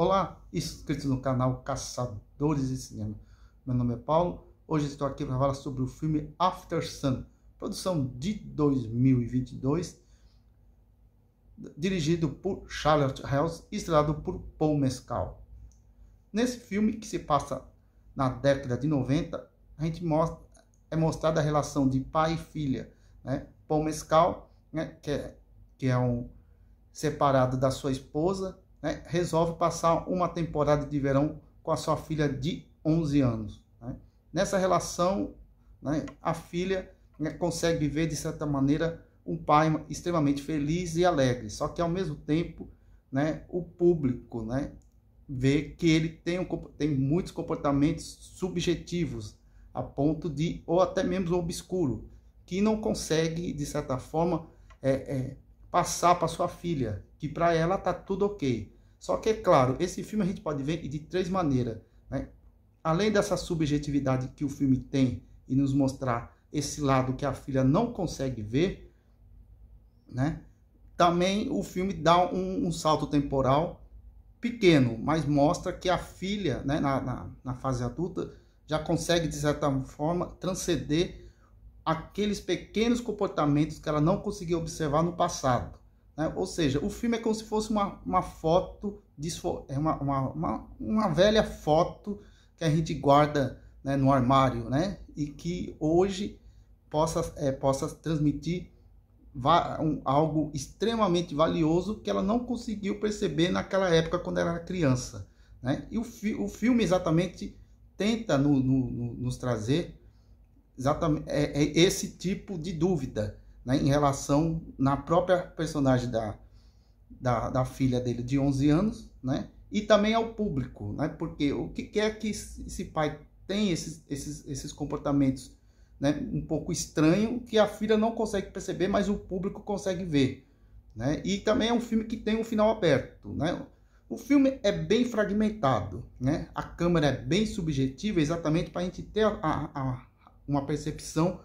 Olá, inscritos no canal Caçadores de Cinema. Meu nome é Paulo. Hoje estou aqui para falar sobre o filme After Sun, produção de 2022, dirigido por Charlotte Hells e estrelado por Paul Mescal. Nesse filme que se passa na década de 90, a gente mostra é mostrada a relação de pai e filha, né? Paul Mescal, né, que é, que é um separado da sua esposa, né, resolve passar uma temporada de verão com a sua filha de 11 anos. Né? Nessa relação, né, a filha né, consegue viver, de certa maneira, um pai extremamente feliz e alegre, só que ao mesmo tempo né, o público né, vê que ele tem, um, tem muitos comportamentos subjetivos, a ponto de, ou até mesmo obscuro, que não consegue, de certa forma, é, é, passar para sua filha, que para ela tá tudo ok. Só que é claro, esse filme a gente pode ver de três maneiras, né? Além dessa subjetividade que o filme tem e nos mostrar esse lado que a filha não consegue ver, né? Também o filme dá um, um salto temporal pequeno, mas mostra que a filha, né, na, na, na fase adulta, já consegue de certa forma transcender aqueles pequenos comportamentos que ela não conseguia observar no passado. Né? Ou seja, o filme é como se fosse uma, uma foto, é uma, uma, uma, velha foto que a gente guarda né, no armário, né? E que hoje possa, é, possa transmitir um, algo extremamente valioso que ela não conseguiu perceber naquela época quando era criança. Né? E o, fi o filme exatamente tenta no, no, no, nos trazer exatamente é, é esse tipo de dúvida né, em relação na própria personagem da, da, da, filha dele de 11 anos, né? E também ao público, né? Porque o que é que esse pai tem esses, esses, esses comportamentos né, um pouco estranho que a filha não consegue perceber, mas o público consegue ver. Né? E também é um filme que tem um final aberto. Né? O filme é bem fragmentado, né? a câmera é bem subjetiva, exatamente para a gente ter a, a, uma percepção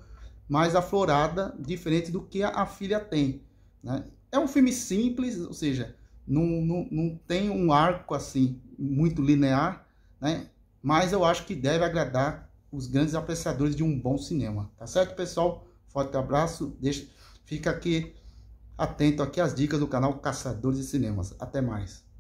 mais aflorada, diferente do que a, filha tem. Né? É um filme simples, ou seja, não, não, não tem um arco assim muito linear, né? mas eu acho que deve agradar os grandes apreciadores de um bom cinema. Tá certo, pessoal? Forte abraço. Deixa, fica aqui atento aqui às dicas do canal Caçadores de Cinemas. Até mais.